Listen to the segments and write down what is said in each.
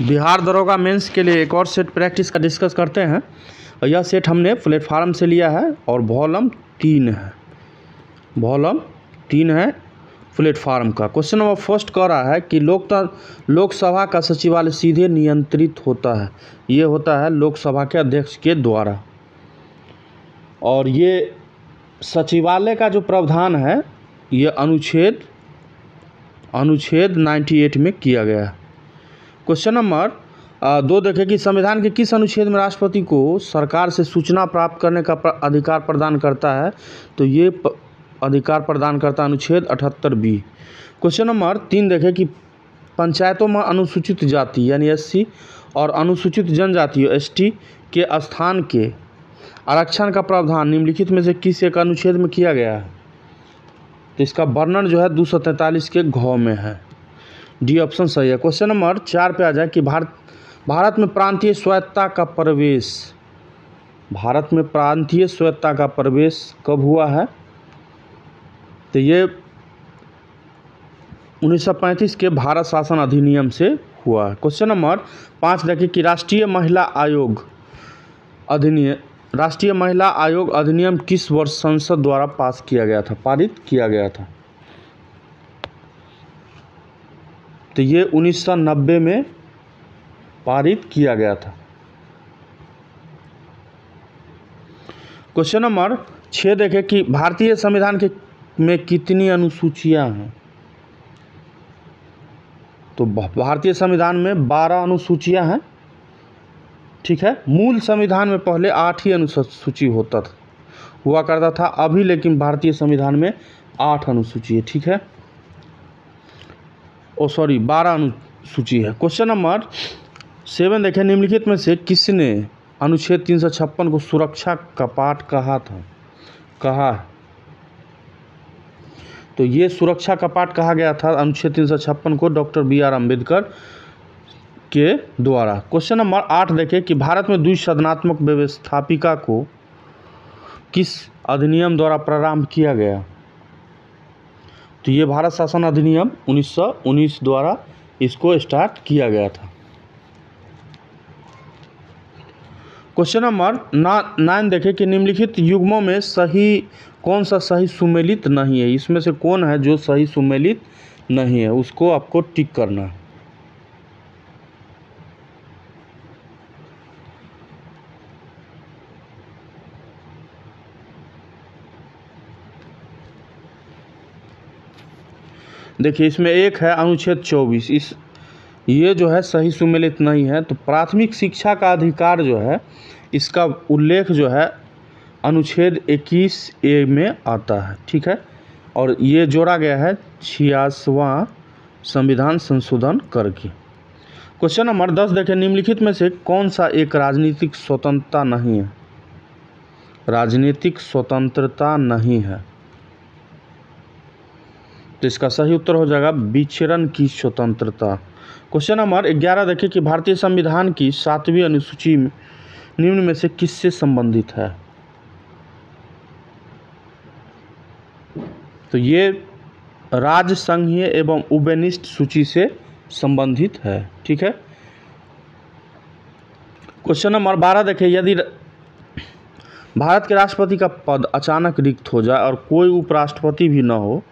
बिहार दरोगा मेंस के लिए एक और सेट प्रैक्टिस का डिस्कस करते हैं और यह सेट हमने प्लेटफार्म से लिया है और वॉलम तीन है वॉलम तीन है प्लेटफार्म का क्वेश्चन नंबर फर्स्ट कह रहा है कि लोकतंत्र लोकसभा का सचिवालय सीधे नियंत्रित होता है ये होता है लोकसभा के अध्यक्ष के द्वारा और ये सचिवालय का जो प्रावधान है ये अनुच्छेद अनुच्छेद 98 में किया गया है क्वेश्चन नंबर दो देखें कि संविधान के किस अनुच्छेद में राष्ट्रपति को सरकार से सूचना प्राप्त करने का प्र, अधिकार प्रदान करता है तो ये प, अधिकार प्रदान करता है अनुच्छेद अठहत्तर बी क्वेश्चन नंबर तीन देखें कि पंचायतों में अनुसूचित जाति यानी एस और अनुसूचित जनजाति एस टी के स्थान के आरक्षण का प्रावधान निम्नलिखित में से किस एक अनुच्छेद में किया गया है तो इसका वर्णन जो है दो के घाव में है डी ऑप्शन सही है क्वेश्चन नंबर चार पे आ जाए कि भारत भारत में प्रांतीय स्वायत्ता का प्रवेश भारत में प्रांतीय स्वायत्ता का प्रवेश कब हुआ है तो ये 1935 के भारत शासन अधिनियम से हुआ है क्वेश्चन नंबर पाँच देखिए कि राष्ट्रीय महिला आयोग अधिनियम राष्ट्रीय महिला आयोग अधिनियम किस वर्ष संसद द्वारा पास किया गया था पारित किया गया था तो ये उन्नीस में पारित किया गया था क्वेश्चन नंबर छः देखें कि भारतीय संविधान के में कितनी अनुसूचियां हैं तो भारतीय संविधान में बारह अनुसूचियां हैं ठीक है मूल संविधान में पहले आठ ही अनुसूची होता था हुआ करता था अभी लेकिन भारतीय संविधान में आठ अनुसूची है ठीक है ओ सॉरी बारह अनुसूची है क्वेश्चन नंबर सेवन देखें निम्नलिखित में से किसने अनुच्छेद तीन सौ छप्पन को सुरक्षा कपाट कहा था कहा तो ये सुरक्षा कपाट कहा गया था अनुच्छेद तीन सौ छप्पन को डॉक्टर बी आर अम्बेडकर के द्वारा क्वेश्चन नंबर आठ देखें कि भारत में द्विसदनात्मक व्यवस्थापिका को किस अधिनियम द्वारा प्रारंभ किया गया तो ये भारत शासन अधिनियम 1919 द्वारा इसको स्टार्ट किया गया था क्वेश्चन नंबर नाइन देखें कि निम्नलिखित युग्मों में सही कौन सा सही सुमेलित नहीं है इसमें से कौन है जो सही सुमेलित नहीं है उसको आपको टिक करना है देखिए इसमें एक है अनुच्छेद चौबीस इस ये जो है सही सुमेलित नहीं है तो प्राथमिक शिक्षा का अधिकार जो है इसका उल्लेख जो है अनुच्छेद इक्कीस ए में आता है ठीक है और ये जोड़ा गया है छियासवा संविधान संशोधन करके क्वेश्चन नंबर दस देखें निम्नलिखित में से कौन सा एक राजनीतिक स्वतंत्रता नहीं है राजनीतिक स्वतंत्रता नहीं है तो इसका सही उत्तर हो जाएगा विचरण की स्वतंत्रता क्वेश्चन नंबर ग्यारह देखिए कि भारतीय संविधान की सातवीं अनुसूची निम्न में से किससे संबंधित है तो ये राज्य संघीय एवं उबेनिस्ट सूची से संबंधित है ठीक है क्वेश्चन नंबर बारह देखिए यदि भारत के राष्ट्रपति का पद अचानक रिक्त हो जाए और कोई उपराष्ट्रपति भी न हो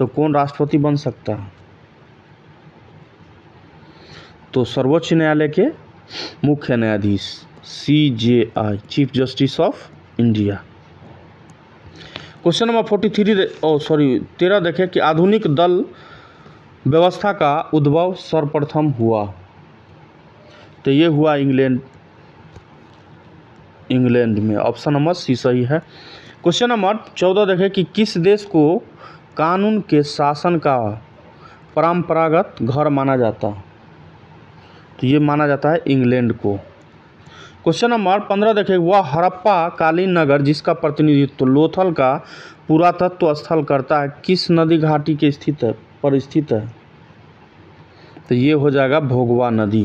तो कौन राष्ट्रपति बन सकता है तो सर्वोच्च न्यायालय के मुख्य न्यायाधीश C J I chief justice of India question number forty three sorry तेरह देखें कि आधुनिक दल व्यवस्था का उद्भव सर्वप्रथम हुआ तो ये हुआ इंग्लैंड इंग्लैंड में ऑप्शन नंबर सी सही है क्वेश्चन नंबर चौदह देखें कि किस देश को कानून के शासन का परंपरागत घर माना जाता तो ये माना जाता है इंग्लैंड को क्वेश्चन नंबर पंद्रह देखे वह हड़प्पा कालीन नगर जिसका प्रतिनिधित्व लोथल का पुरातत्व स्थल करता है किस नदी घाटी के स्थित है पर स्थित है तो ये हो जाएगा भोगवा नदी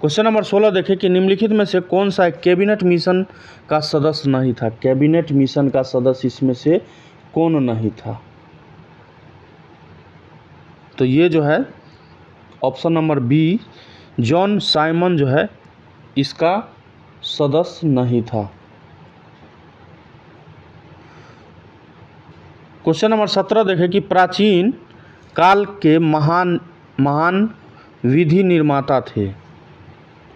क्वेश्चन नंबर सोलह देखें कि निम्नलिखित में से कौन सा है कैबिनेट मिशन का सदस्य नहीं था कैबिनेट मिशन का सदस्य इसमें से कौन नहीं था तो ये जो है option number B John Simon जो है इसका सदस्य नहीं था क्वेश्चन नंबर सत्रह देखें कि प्राचीन काल के महान महान विधि निर्माता थे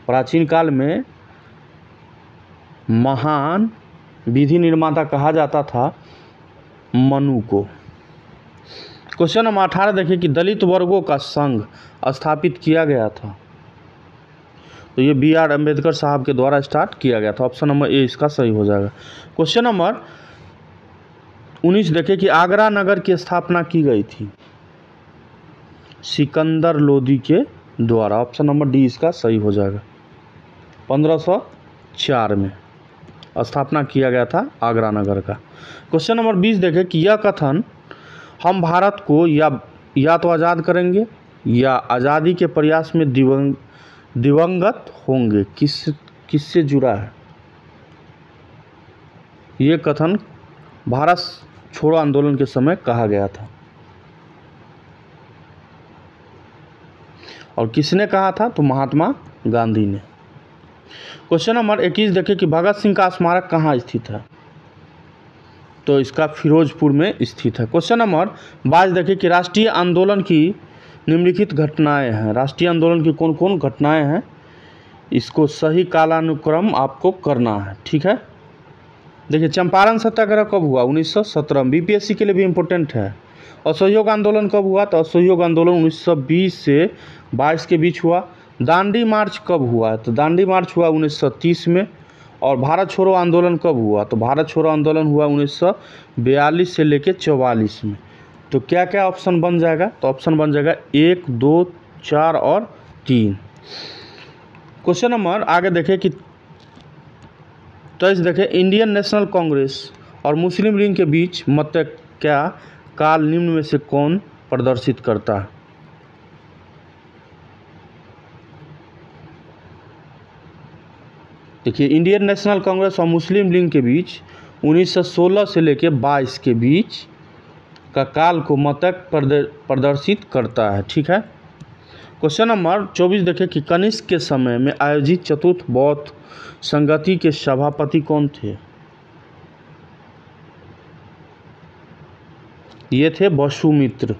प्राचीन काल में महान विधि निर्माता कहा जाता था मनु को क्वेश्चन नंबर अठारह देखिए कि दलित वर्गों का संघ स्थापित किया गया था तो ये बी आर अम्बेडकर साहब के द्वारा स्टार्ट किया गया था ऑप्शन नंबर ए इसका सही हो जाएगा क्वेश्चन नंबर उन्नीस देखिए कि आगरा नगर की स्थापना की गई थी सिकंदर लोदी के द्वारा ऑप्शन नंबर डी इसका सही हो जाएगा पंद्रह चार में स्थापना किया गया था आगरा नगर का क्वेश्चन नंबर बीस देखें कि यह कथन हम भारत को या या तो आज़ाद करेंगे या आज़ादी के प्रयास में दिवंग दिवंगत होंगे किस किससे जुड़ा है ये कथन भारत छोड़ो आंदोलन के समय कहा गया था और किसने कहा था तो महात्मा गांधी ने क्वेश्चन नंबर इक्कीस देखिए कि भगत सिंह का स्मारक कहाँ स्थित है तो इसका फिरोजपुर में स्थित है क्वेश्चन नंबर बाईस देखिए कि राष्ट्रीय आंदोलन की निम्नलिखित घटनाएं हैं राष्ट्रीय आंदोलन की कौन कौन घटनाएं हैं इसको सही कालानुक्रम आपको करना है ठीक है देखिए चंपारण सत्याग्रह कब हुआ 1917 में बीपीएससी के लिए भी इम्पोर्टेंट है असहयोग आंदोलन कब हुआ तो असहयोग आंदोलन उन्नीस से बाईस के बीच हुआ दांडी मार्च कब हुआ तो दांडी मार्च हुआ उन्नीस में और भारत छोड़ो आंदोलन कब हुआ तो भारत छोड़ो आंदोलन हुआ 1942 से लेकर 44 में तो क्या क्या ऑप्शन बन जाएगा तो ऑप्शन बन जाएगा एक दो चार और तीन क्वेश्चन नंबर आगे देखें कि तेईस तो देखें इंडियन नेशनल कांग्रेस और मुस्लिम लीग के बीच मत क्या काल निम्न में से कौन प्रदर्शित करता है देखिए इंडियन नेशनल कांग्रेस और मुस्लिम लीग के बीच 1916 से लेकर 22 के बीच का काल को मतक प्रदर्शित करता है ठीक है क्वेश्चन नंबर चौबीस देखें कि कनिष्क के समय में आयोजित चतुर्थ बौद्ध संगति के सभापति कौन थे ये थे वसुमित्र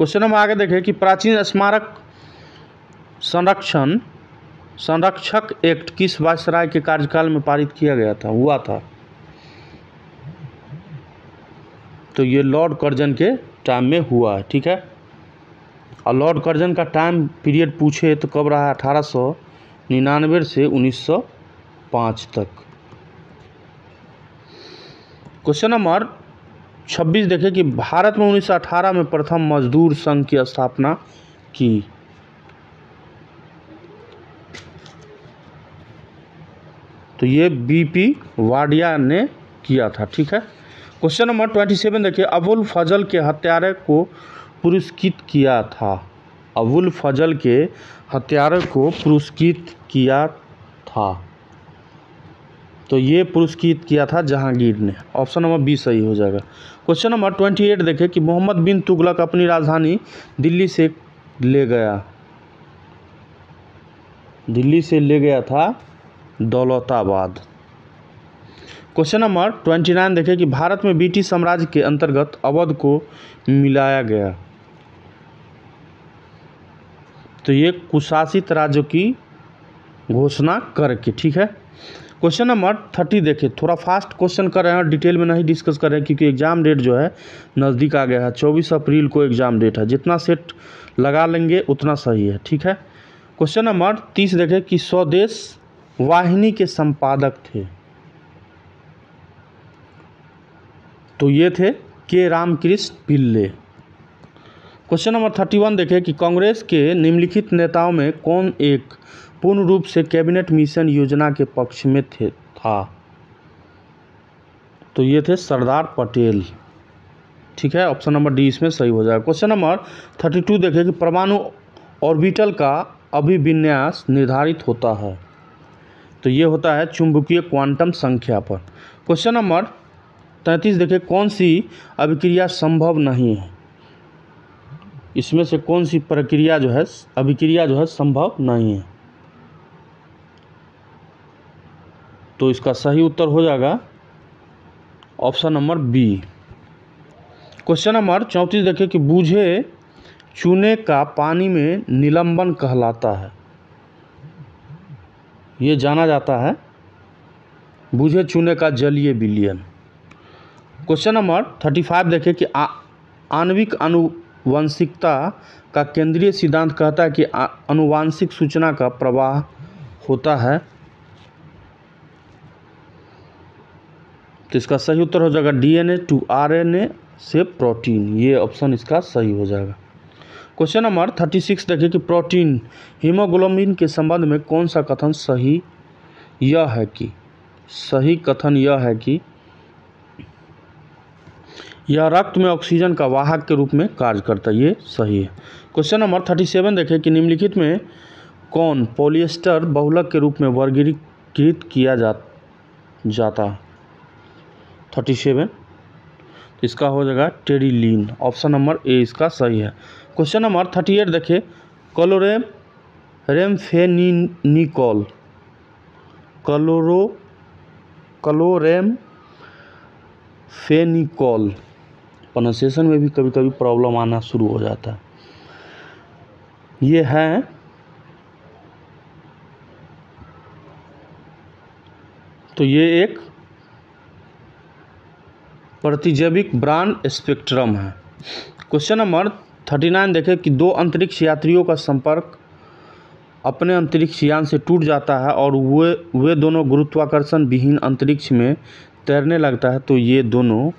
क्वेश्चन हम आगे देखें कि प्राचीन स्मारक संरक्षण संरक्षक एक्ट किस वायसराय के कार्यकाल में पारित किया गया था हुआ था तो ये लॉर्ड कर्जन के टाइम में हुआ है ठीक है और लॉर्ड कर्जन का टाइम पीरियड पूछे तो कब रहा अठारह सौ निन्यानवे से उन्नीस सौ पाँच तक क्वेश्चन नंबर छब्बीस देखें कि भारत में 1918 में प्रथम मजदूर संघ की स्थापना की तो ये बीपी वाडिया ने किया था ठीक है क्वेश्चन नंबर ट्वेंटी सेवन देखिए अबुल फजल के हत्यारे को पुरस्कृत किया था अबुल फजल के हत्यारे को पुरस्कृत किया था तो ये पुरस्कृत किया था जहांगीर ने ऑप्शन नंबर बी सही हो जाएगा क्वेश्चन नंबर ट्वेंटी एट देखें कि मोहम्मद बिन तुगलक अपनी राजधानी दिल्ली से ले गया दिल्ली से ले गया था Daulatabad question number twenty nine देखें कि भारत में ब्रिटिश साम्राज्य के अंतर्गत अवध को मिलाया गया तो ये कुशासित राज्यों की घोषणा करके ठीक है क्वेश्चन नंबर थर्टी देखिए थोड़ा फास्ट क्वेश्चन कर रहे हैं और डिटेल में नहीं डिस्कस कर रहे हैं क्योंकि एग्ज़ाम डेट जो है नज़दीक आ गया है चौबीस अप्रैल को एग्ज़ाम डेट है जितना सेट लगा लेंगे उतना सही है ठीक है क्वेश्चन नंबर तीस देखे कि स्वदेश वाहिनी के संपादक थे तो ये थे के Ramakrishna Pillai question number thirty one देखे कि कांग्रेस के निम्नलिखित नेताओं में कौन एक पूर्ण रूप से कैबिनेट मिशन योजना के पक्ष में थे था तो ये थे सरदार पटेल ठीक है ऑप्शन नंबर डी इसमें सही हो जाएगा क्वेश्चन नंबर थर्टी टू देखें कि परमाणु ऑर्बिटल का अभिविन्यास निर्धारित होता है तो ये होता है चुंबकीय क्वांटम संख्या पर क्वेश्चन नंबर तैंतीस देखें कौन सी अभिक्रिया संभव नहीं है इसमें से कौन सी प्रक्रिया जो है अभिक्रिया जो है संभव नहीं है तो इसका सही उत्तर हो जाएगा option number B question number चौंतीस देखिए कि बूझे चूने का पानी में निलंबन कहलाता है ये जाना जाता है बूझे चूने का जलीय विलियन क्वेश्चन नंबर थर्टी फाइव देखें कि आणविक अनुवंशिकता का केंद्रीय सिद्धांत कहता है कि अनुवांशिक सूचना का प्रवाह होता है तो इसका सही उत्तर हो जाएगा डीएनए टू आरएनए से प्रोटीन ये ऑप्शन इसका सही हो जाएगा क्वेश्चन नंबर थर्टी सिक्स देखिए कि प्रोटीन हीमोग्लोबिन के संबंध में कौन सा कथन सही यह है कि सही कथन यह है कि यह रक्त में ऑक्सीजन का वाहक के रूप में कार्य करता है ये सही है क्वेश्चन नंबर थर्टी सेवन देखें कि निम्नलिखित में कौन पॉलिएस्टर बहुलक के रूप में वर्गीकृत किया जा जाता थर्टी सेवन तो इसका हो जाएगा टेरी लीन ऑप्शन नंबर ए इसका सही है क्वेश्चन नंबर थर्टी एट देखिए कलोरेम रेमफेनिकॉल कलोरो कलोरेम फेनिकॉल प्रोनाउंसिएशन में भी कभी कभी प्रॉब्लम आना शुरू हो जाता है ये है तो ये एक प्रतिजैविक ब्रांड स्पेक्ट्रम है क्वेश्चन नंबर थर्टी नाइन देखें कि दो अंतरिक्ष यात्रियों का संपर्क अपने अंतरिक्ष यान से टूट जाता है और वे वे दोनों गुरुत्वाकर्षण विहीन अंतरिक्ष में तैरने लगता है तो ये दोनों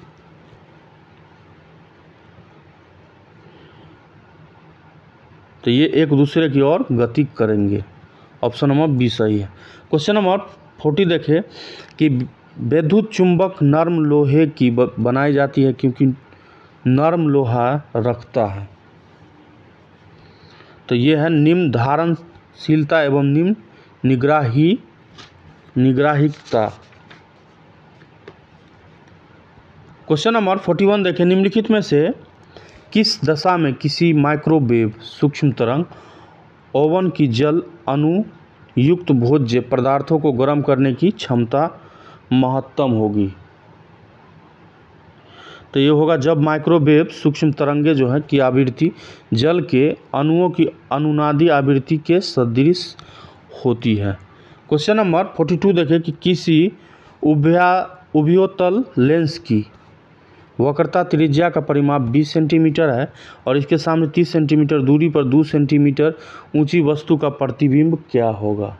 तो ये एक दूसरे की ओर गति करेंगे ऑप्शन नंबर बी सही है क्वेश्चन नंबर फोर्टी देखें कि वैद्युत चुंबक नर्म लोहे की बनाई जाती है क्योंकि नर्म लोहा रखता है तो ये है निम्न धारणशीलता एवं निम्न निग्राही निग्राहिकता क्वेश्चन नंबर फोर्टी वन देखें निम्नलिखित में से किस दशा में किसी माइक्रोवेव सूक्ष्म तरंग ओवन की जल अनुयुक्त भोज्य पदार्थों को गर्म करने की क्षमता महत्तम होगी तो ये होगा जब माइक्रोवेव सूक्ष्म तरंगे जो है की आवृत्ति जल के अणुओं की अनुनादी आवृत्ति के सदृश होती है क्वेश्चन नंबर फोर्टी टू देखें कि किसी उभ्या उभ्योतल लेंस की वक्रता त्रिज्या का परिमाप 20 सेंटीमीटर है और इसके सामने 30 सेंटीमीटर दूरी पर 2 सेंटीमीटर ऊंची वस्तु का प्रतिबिंब क्या होगा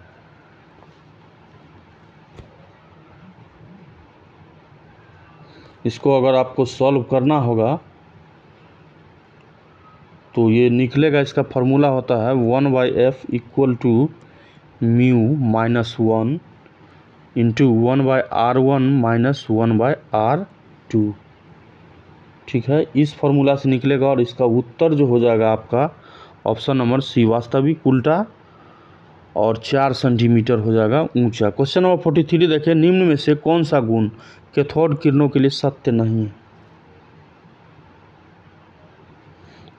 इसको अगर आपको सॉल्व करना होगा तो ये निकलेगा इसका फार्मूला होता है one by F equal to mu minus one into one by R one minus one by R two ठीक है इस फार्मूला से निकलेगा और इसका उत्तर जो हो जाएगा आपका ऑप्शन नंबर सी वास्तविक उल्टा और चार सेंटीमीटर हो जाएगा ऊंचा क्वेश्चन नंबर फोर्टी थ्री देखिए निम्न में से कौन सा गुण कैथोड किरणों के लिए सत्य नहीं है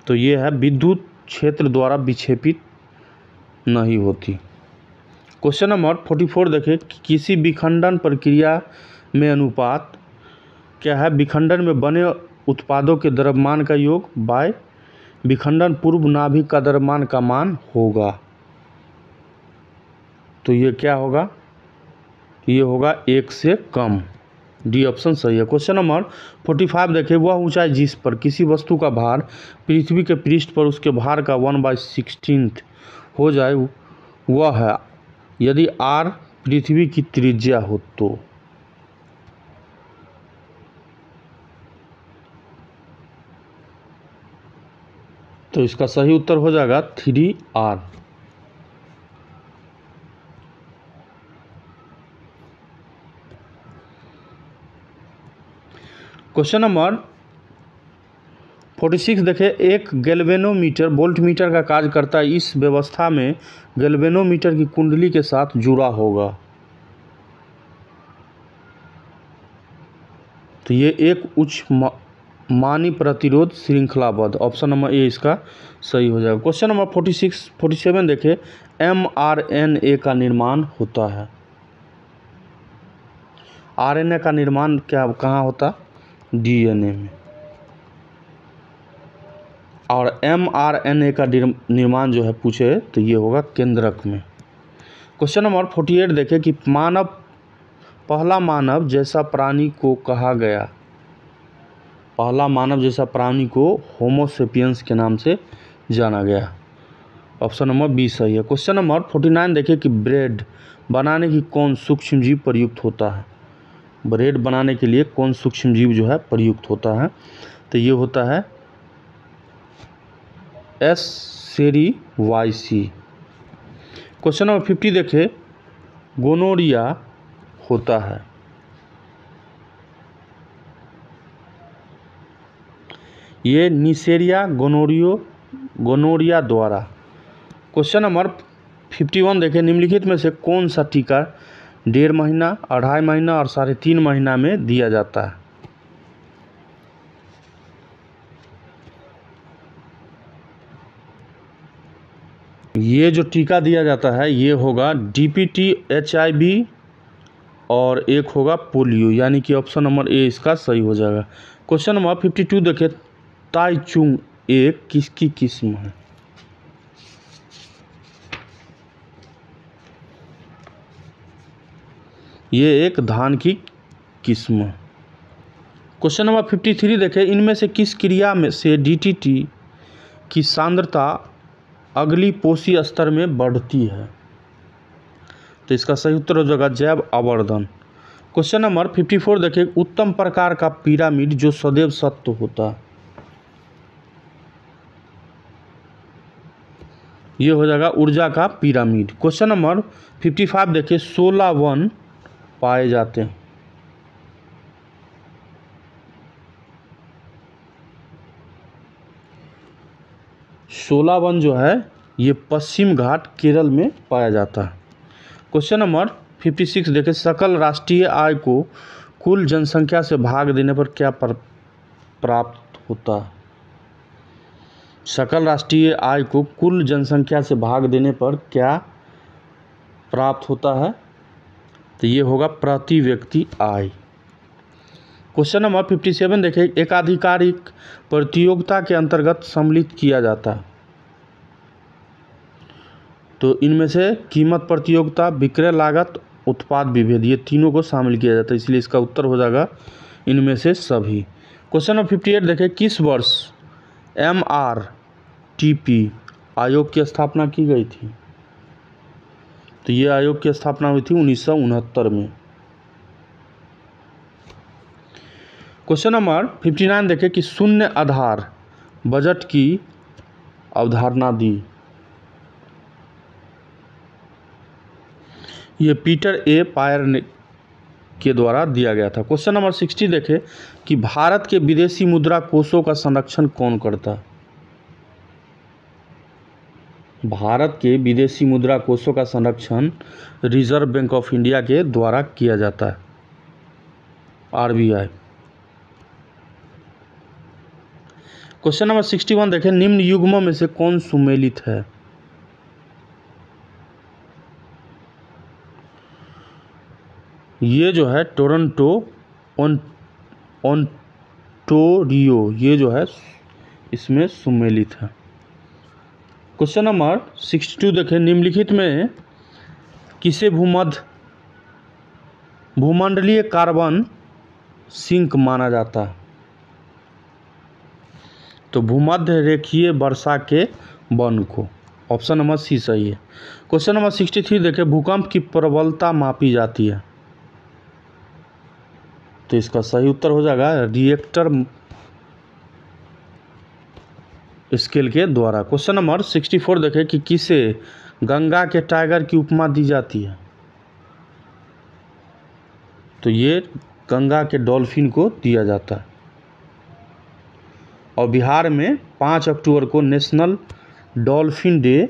तो ये है विद्युत क्षेत्र द्वारा विक्षेपित नहीं होती क्वेश्चन नंबर फोर्टी फोर देखें कि किसी विखंडन प्रक्रिया में अनुपात क्या है विखंडन में बने उत्पादों के द्रव्यमान का योग बाय विखंडन पूर्व नाभिक का द्रव्यमान का मान होगा तो ये क्या होगा ये होगा एक से कम डी ऑप्शन सही है क्वेश्चन नंबर फोर्टी फाइव देखिए वह ऊंचाई जिस पर किसी वस्तु का भार पृथ्वी के पृष्ठ पर उसके भार का वन बाई सिक्सटीन हो जाए वह है यदि आर पृथ्वी की त्रिज्या हो तो तो इसका सही उत्तर हो जाएगा three R question number forty six देखे एक गैल्वेनोमीटर वोल्ट मीटर का कार्य करता है इस व्यवस्था में गैल्वेनोमीटर की कुंडली के साथ जुड़ा होगा तो ये एक उच्च मा, मानी प्रतिरोध श्रृंखलाबद्ध ऑप्शन नंबर ए इसका सही हो जाएगा question number forty six forty seven देखे एम आर एन ए का निर्माण होता है आरएनए का निर्माण क्या कहाँ होता है डीएनए में और एमआरएनए का निर्माण जो है पूछे तो ये होगा केंद्रक में क्वेश्चन नंबर फोर्टी एट देखें कि मानव पहला मानव जैसा प्राणी को कहा गया पहला मानव जैसा प्राणी को होमोसेपियंस के नाम से जाना गया ऑप्शन नंबर बी सही है क्वेश्चन नंबर फोर्टी नाइन देखे कि ब्रेड बनाने की कौन सूक्ष्म जीव प्रयुक्त होता है ब्रेड बनाने के लिए कौन सूक्ष्म जीव जो है प्रयुक्त होता है तो ये होता है एस सेरी वाई सी क्वेश्चन नंबर फिफ्टी देखे गोनोरिया होता है ये निसेरिया गोनोरियो गोनोरिया द्वारा क्वेश्चन नंबर फिफ्टी वन देखे निम्नलिखित में से कौन सा टीका डेढ़ महीना अढ़ाई महीना और साढ़े तीन महीना में दिया जाता है ये जो टीका दिया जाता है ये होगा D P T H I B और एक होगा पोलियो यानी कि ऑप्शन नंबर ए इसका सही हो जाएगा क्वेश्चन नंबर फिफ्टी टू देखे ताइचुंग एक किसकी किस्म है ये एक धान की किस्म क्वेश्चन नंबर फिफ्टी थ्री देखें इनमें से किस क्रिया में से डीटीटी की सांद्रता अगली पोषी स्तर में बढ़ती है तो इसका सही उत्तर हो जाएगा जैव आवर्धन क्वेश्चन नंबर फिफ्टी फोर देखे उत्तम प्रकार का पिरामिड जो सदैव सत्य होता है ये हो जाएगा ऊर्जा का pyramid question number fifty five देखिए सोलह वन पाए जाते हैं वन जो है ये पश्चिम घाट केरल में पाया जाता है क्वेश्चन नंबर फिफ्टी सिक्स देखें सकल राष्ट्रीय आय को कुल जनसंख्या से भाग देने पर क्या पर प्राप्त होता है सकल राष्ट्रीय आय को कुल जनसंख्या से भाग देने पर क्या प्राप्त होता है तो ये होगा प्रति व्यक्ति आय क्वेश्चन नंबर फिफ्टी सेवन देखें एकाधिकारिक प्रतियोगिता के अंतर्गत सम्मिलित किया जाता तो इनमें से कीमत प्रतियोगिता विक्रय लागत उत्पाद विभेद ये तीनों को शामिल किया जाता है इसलिए इसका उत्तर हो जाएगा इनमें से सभी क्वेश्चन नंबर फिफ्टी एट देखें किस वर्ष एम आर टी पी आयोग की स्थापना की गई थी तो ये आयोग की स्थापना हुई थी उन्नीस में क्वेश्चन नंबर फिफ्टी नाइन देखे कि शून्य आधार बजट की अवधारणा दी ये पीटर ए पायर ने के द्वारा दिया गया था क्वेश्चन नंबर सिक्सटी देखे कि भारत के विदेशी मुद्रा कोषों का संरक्षण कौन करता है भारत के विदेशी मुद्रा कोषों का संरक्षण रिजर्व बैंक ऑफ इंडिया के द्वारा किया जाता है RBI question number sixty one देखें निम्न युग्मों में से कौन सुमेलित है ये जो है टोरंटो ऑन ऑन्टोरियो ये जो है इसमें सुमेलित है क्वेश्चन नंबर सिक्सटी टू देखें निम्नलिखित में किसे भूमध भूमंडलीय कार्बन सिंक माना जाता तो भूमध्य रेखीय वर्षा के वन को ऑप्शन नंबर सी सही है क्वेश्चन नंबर सिक्सटी थ्री देखें भूकंप की प्रबलता मापी जाती है तो इसका सही उत्तर हो जाएगा रिएक्टर स्केल के द्वारा क्वेश्चन नंबर सिक्सटी फोर देखें कि किसे गंगा के टाइगर की उपमा दी जाती है तो ये गंगा के डॉल्फिन को दिया जाता है और बिहार में पाँच अक्टूबर को नेशनल डॉल्फिन डे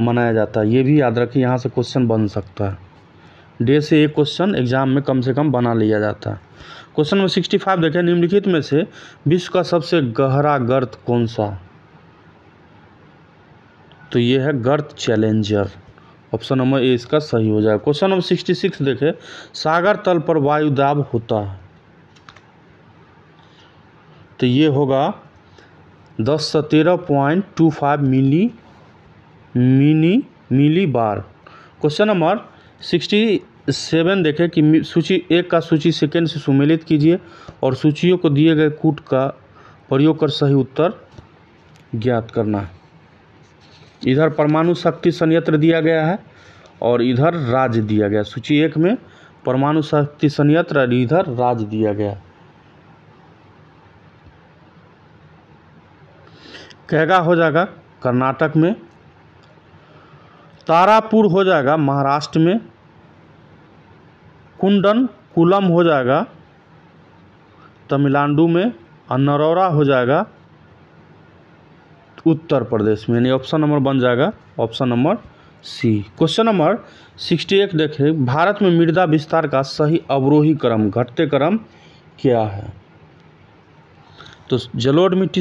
मनाया जाता है ये भी याद रखें यहाँ से क्वेश्चन बन सकता है डे से एक क्वेश्चन एग्जाम में कम से कम बना लिया जाता है क्वेश्चन नंबर सिक्सटी फाइव देखें निम्नलिखित में से विश्व का सबसे गहरा गर्त कौन सा तो ये है गर्त चैलेंजर ऑप्शन नंबर ए इसका सही हो जाएगा क्वेश्चन नंबर सिक्सटी सिक्स देखें सागर तल पर वायु दाब होता है तो ये होगा दस से तेरह point two five milli mini millibar question number sixty seven देखें कि सूची एक का सूची सेकेंड से सुमेलित कीजिए और सूचियों को दिए गए कूट का प्रयोग कर सही उत्तर ज्ञात करना है इधर परमाणु शक्ति संयंत्र दिया गया है और इधर राज्य दिया गया सूची एक में परमाणु शक्ति संयंत्र और इधर राज्य दिया गया कहगा हो जाएगा कर्नाटक में तारापुर हो जाएगा महाराष्ट्र में कुंडन कुलम हो जाएगा तमिलनाडु में अनरौरा हो जाएगा उत्तर प्रदेश में यानी ऑप्शन नंबर बन जाएगा option number C question number sixty एक देखें भारत में मृदा विस्तार का सही अवरोही क्रम घटते क्रम क्या है तो जलोढ़ मिट्टी